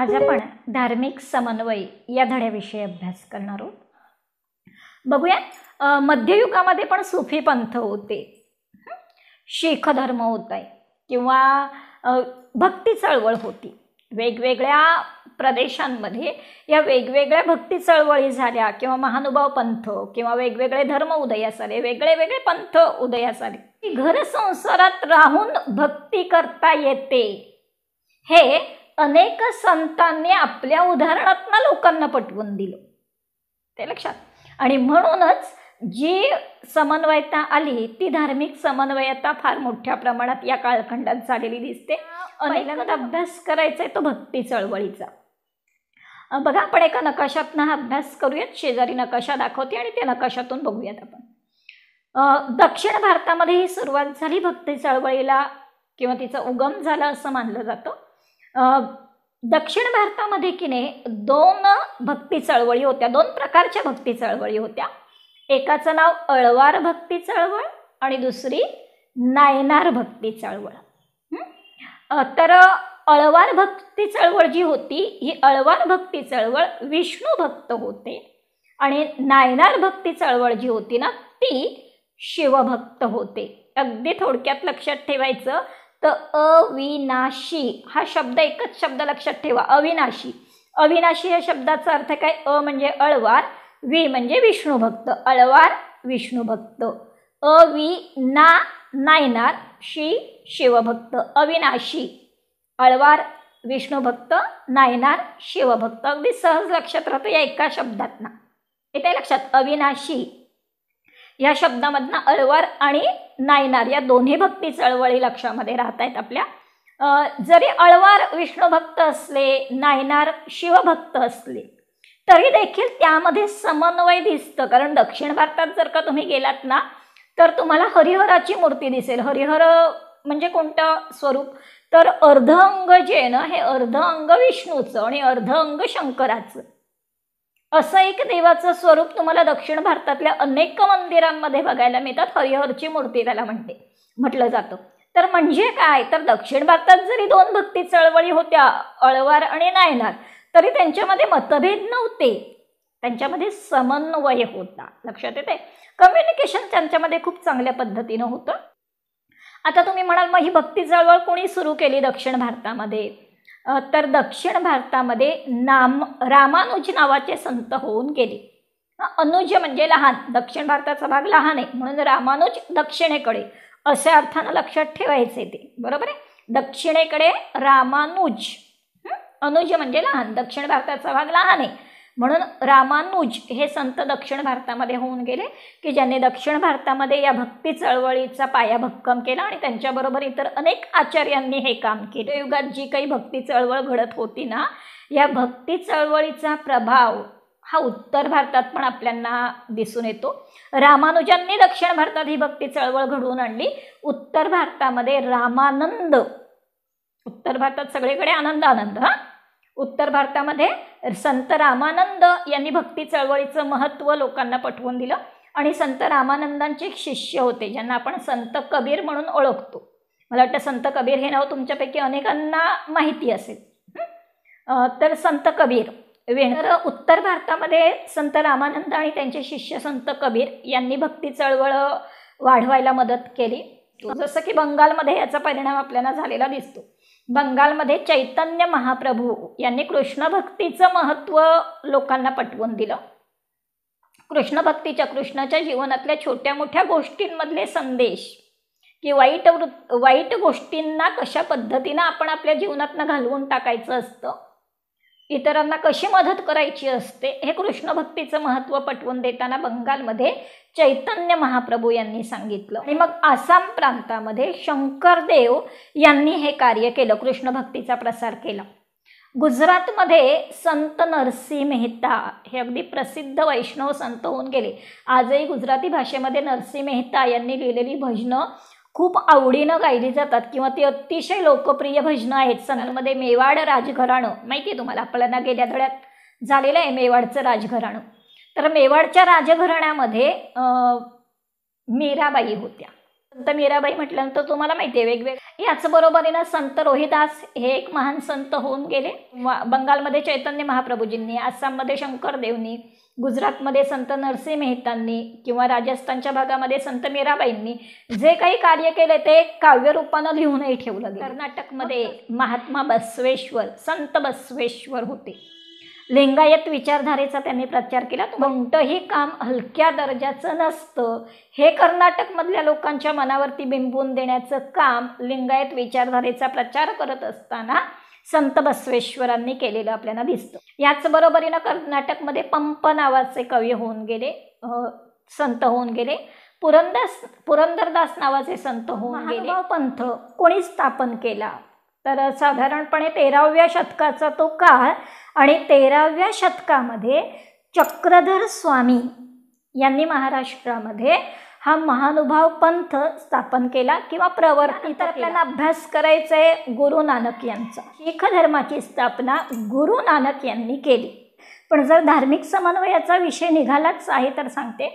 आज आपण धार्मिक समन्वय या धड्याविषयी अभ्यास करणार आहोत बघूया मध्ययुगामध्ये पण सुफी पंथ होते शेख धर्म आहे किंवा भक्ती चळवळ होती वेगवेगळ्या प्रदेशांमध्ये या वेगवेगळ्या भक्ती चळवळी झाल्या किंवा महानुभाव पंथ किंवा वेगवेगळे धर्म उदयास आले वेगळे वेगळे पंथ उदयास आले घर संसारात राहून भक्ती करता येते हे अनेक संतांनी आपल्या उदाहरणातनं लोकांना पटवून दिलं ते लक्षात आणि म्हणूनच जी समन्वयता आली ती धार्मिक समन्वयता फार मोठ्या प्रमाणात या कालखंडात झालेली दिसते पहिल्यांदा अभ्यास करायचा आहे तो भक्ती चळवळीचा बघा आपण एका नकाशातनं हा अभ्यास करूयात शेजारी नकाशा दाखवते आणि त्या नकाशातून बघूयात आपण दक्षिण भारतामध्ये ही सुरुवात झाली भक्ती चळवळीला किंवा तिचा उगम झाला असं मानलं जातं दक्षिण भारतामध्ये की नाही दोन भक्ती चळवळी होत्या दोन प्रकारच्या भक्ती चळवळी होत्या एकाचं नाव अळवार भक्ती चळवळ आणि दुसरी नायनार भक्ती चळवळ तर अळवार भक्ती चळवळ जी होती ही अळवार भक्ती चळवळ विष्णू भक्त होते आणि नायनार भक्ती चळवळ जी होती ना ती शिवभक्त होते अगदी थोडक्यात लक्षात ठेवायचं तर अविनाशी हा शब्द एकच शब्द लक्षात ठेवा अविनाशी अविनाशी या शब्दाचा अर्थ काय अ म्हणजे अळवार वि म्हणजे विष्णू भक्त अळवार विष्णू भक्त अवि ना नायनार शी शिवभक्त अविनाशी अळवार विष्णू भक्त नायनार शिवभक्त अगदी सहज लक्षात राहतो या एका शब्दात ना येते लक्षात अविनाशी या शब्दामधनं अळवार आणि नायनार या दोन्ही भक्ती चळवळी लक्षामध्ये राहत आहेत आपल्या जरी अळवार भक्त असले नायनार शिवभक्त असले तरी देखील त्यामध्ये समन्वय दिसतं कारण दक्षिण भारतात जर का तुम्ही गेलात ना तर तुम्हाला हरिहराची मूर्ती दिसेल हरिहर म्हणजे कोणतं स्वरूप तर अर्ध अंग जे ना हे अर्ध अंग विष्णूचं आणि अर्ध अंग शंकराचं असं एक देवाचं स्वरूप तुम्हाला दक्षिण भारतातल्या अनेक मंदिरांमध्ये बघायला मिळतात हरिहरची मूर्ती त्याला म्हणते म्हटलं जातं तर म्हणजे काय तर दक्षिण भारतात जरी दोन भक्ती चळवळी होत्या अळवार आणि नायनार तरी त्यांच्यामध्ये मतभेद नव्हते त्यांच्यामध्ये समन्वय होता लक्षात येते कम्युनिकेशन त्यांच्यामध्ये खूप चांगल्या पद्धतीनं होतं आता तुम्ही म्हणाल मग ही भक्ती चळवळ कोणी सुरू केली दक्षिण भारतामध्ये तर दक्षिण भारतामध्ये नाम रामानुज नावाचे संत होऊन गेले अनुज म्हणजे लहान दक्षिण भारताचा भाग लहान आहे म्हणून रामानुज दक्षिणेकडे अशा अर्थानं लक्षात ठेवायचे ते बरोबर आहे दक्षिणेकडे रामानुज अनुज म्हणजे लहान दक्षिण भारताचा भाग लहान आहे म्हणून रामानुज हे संत दक्षिण भारतामध्ये होऊन गेले की ज्यांनी दक्षिण भारतामध्ये या भक्ती चळवळीचा पाया भक्कम केला आणि त्यांच्याबरोबर इतर अनेक आचार्यांनी हे काम केले युगात जी काही भक्ती चळवळ घडत होती ना या भक्ती चळवळीचा प्रभाव हा उत्तर भारतात पण आपल्याला दिसून येतो रामानुजांनी दक्षिण भारतात ही भक्ती चळवळ घडवून आणली उत्तर भारतामध्ये रामानंद उत्तर भारतात सगळीकडे आनंद आनंद हा उत्तर भारतामध्ये संत रामानंद यांनी भक्ती चळवळीचं महत्त्व लोकांना पटवून दिलं आणि संत रामानंदांचे शिष्य होते ज्यांना आपण संत कबीर म्हणून ओळखतो मला वाटतं संत कबीर हे नाव तुमच्यापैकी अनेकांना माहिती असेल तर संत कबीर वेणर उत्तर भारतामध्ये संत रामानंद आणि त्यांचे शिष्य संत कबीर यांनी भक्ती चळवळ वाढवायला मदत केली जसं की बंगालमध्ये याचा परिणाम आपल्याला झालेला दिसतो बंगालमध्ये चैतन्य महाप्रभू यांनी कृष्ण भक्तीचं महत्त्व लोकांना पटवून दिलं कृष्ण कृष्णाच्या जीवनातल्या छोट्या मोठ्या गोष्टींमधले संदेश की वाईट वृ वाईट गोष्टींना कशा पद्धतीनं आपण आपल्या जीवनातनं घालवून टाकायचं असतं इतरांना कशी मदत करायची असते हे कृष्ण भक्तीचं महत्त्व पटवून देताना बंगालमध्ये चैतन्य महाप्रभू यांनी सांगितलं आणि मग आसाम प्रांतामध्ये शंकरदेव यांनी हे कार्य केलं कृष्ण भक्तीचा प्रसार केला गुजरातमध्ये संत नरसिंह मेहता हे अगदी प्रसिद्ध वैष्णव संत होऊन गेले आजही गुजराती भाषेमध्ये नरसिंह मेहता यांनी लिहिलेली भजनं खूप आवडीनं गायली जातात किंवा ती अतिशय लोकप्रिय भजनं आहेत सणांमध्ये मेवाड राजघराणं माहिती आहे तुम्हाला आपल्याला गेल्या धड्यात झालेलं आहे मेवाडचं राजघराणं तर मेवाडच्या राजघराण्यामध्ये मीराबाई होत्या संत मीराबाई म्हटल्यानंतर तुम्हाला माहिती आहे वेगवेगळे याच बरोबरीनं संत रोहिदास हे एक महान संत होऊन गेले बंगालमध्ये चैतन्य महाप्रभूजींनी आसाममध्ये शंकरदेवनी गुजरातमध्ये संत नरसिंह मेहतांनी किंवा राजस्थानच्या भागामध्ये संत मीराबाईंनी जे काही कार्य केले ते काव्यरूपानं लिहूनही ठेवलं कर्नाटकमध्ये महात्मा बसवेश्वर संत बसवेश्वर होते लिंगायत विचारधारेचा त्यांनी प्रचार केला कोणतंही काम हलक्या दर्जाचं नसतं हे कर्नाटकमधल्या लोकांच्या मनावरती बिंबून देण्याचं काम लिंगायत विचारधारेचा प्रचार करत असताना संत बसवेश्वरांनी केलेलं आपल्याला दिसतं याच बरोबरीनं कर्नाटकमध्ये पंप नावाचे कवी होऊन गेले संत होऊन गेले पुरंदास पुरंदरदास नावाचे संत होऊन गेले पंथ कोणी स्थापन केला तर साधारणपणे तेराव्या शतकाचा तो काळ आणि तेराव्या शतकामध्ये चक्रधर स्वामी यांनी महाराष्ट्रामध्ये हा महानुभाव पंथ स्थापन केला किंवा प्रवर्तित आपल्याला अभ्यास करायचा आहे गुरु नानक यांचा शीख धर्माची स्थापना गुरु नानक यांनी केली पण जर धार्मिक समन्वयाचा विषय निघालाच आहे तर सांगते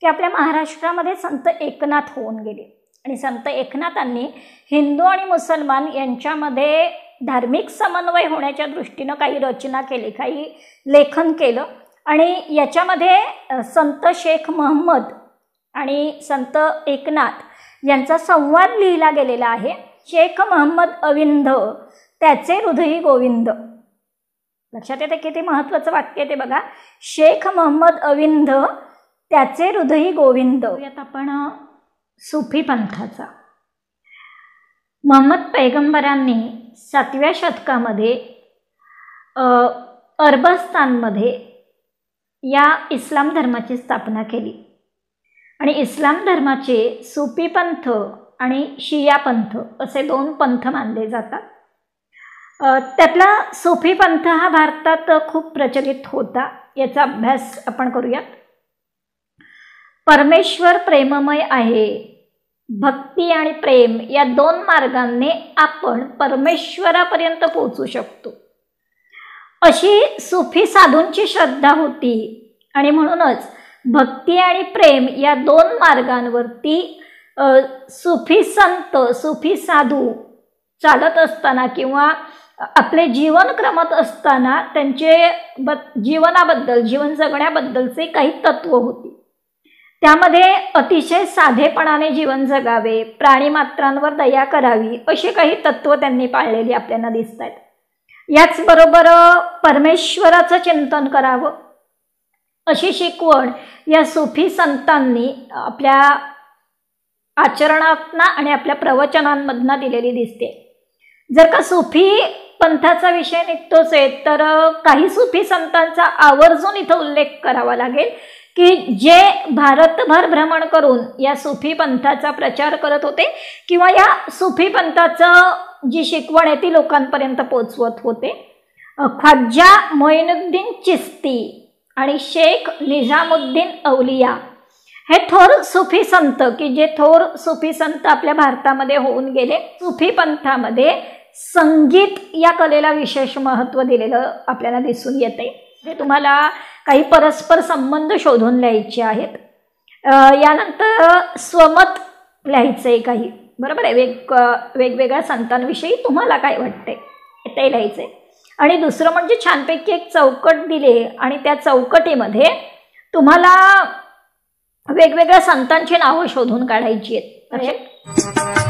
की आपल्या महाराष्ट्रामध्ये संत एकनाथ होऊन गेले आणि संत एकनाथांनी हिंदू आणि मुसलमान यांच्यामध्ये धार्मिक समन्वय होण्याच्या दृष्टीनं काही रचना केली काही लेखन केलं आणि याच्यामध्ये संत शेख महम्मद आणि संत एकनाथ यांचा संवाद लिहिला गेलेला आहे शेख महम्मद अविंद त्याचे हृदयी गोविंद लक्षात येते किती महत्त्वाचं वाक्य आहे ते बघा शेख महम्मद अविंद त्याचे हृदयी गोविंद यात आपण सुफी पंथाचा महम्मद पैगंबरांनी सातव्या शतकामध्ये अरबस्तानमध्ये या इस्लाम धर्माची स्थापना केली आणि इस्लाम धर्माचे सुपी पंथ आणि शिया पंथ असे दोन पंथ मानले जातात त्यातला सुफी पंथ हा भारतात खूप प्रचलित होता याचा अभ्यास आपण करूयात परमेश्वर प्रेममय आहे भक्ती आणि प्रेम या दोन मार्गांनी आपण परमेश्वरापर्यंत पोहोचू शकतो अशी सुफी साधूंची श्रद्धा होती आणि म्हणूनच भक्ती आणि प्रेम या दोन मार्गांवरती सुफी संत सुफी साधू चालत असताना किंवा आपले जीवन क्रमत असताना त्यांचे ब जीवनाबद्दल जीवन जगण्याबद्दलचे काही तत्व होती त्यामध्ये अतिशय साधेपणाने जीवन जगावे प्राणीमात्रांवर दया करावी असे काही तत्व त्यांनी पाळलेली आपल्याला दिसत आहेत याचबरोबर परमेश्वराचं चिंतन करावं अशी शिकवण या सुफी संतांनी आपल्या आचरणातना आणि आपल्या प्रवचनांमधनं दिलेली दिसते जर का सुफी पंथाचा विषय निघतोच आहे तर काही सुफी संतांचा आवर्जून इथं उल्लेख करावा लागेल की जे भारतभर भ्रमण करून या सुफी पंथाचा प्रचार करत होते किंवा या सुफी पंथाचं जी शिकवण आहे ती लोकांपर्यंत पोचवत होते ख्वाजा मोईनुद्दीन चिस्ती आणि शेख निजामुद्दीन अवलिया हे थोर सुफी संत की जे थोर सुफी संत आपल्या भारतामध्ये होऊन गेले सुफी पंथामध्ये संगीत या कलेला विशेष महत्त्व दिलेलं आपल्याला दिसून येते हे तुम्हाला काही परस्पर संबंध शोधून लिहायचे आहेत यानंतर स्वमत लिहायचं आहे काही बरोबर आहे वेग वेगवेगळ्या संतांविषयी तुम्हाला काय वाटते ते लिहायचं आहे आणि दुसरं म्हणजे छानपैकी एक चौकट दिले आणि त्या चौकटीमध्ये तुम्हाला वेगवेगळ्या संतांची नावं शोधून काढायची आहेत म्हणजे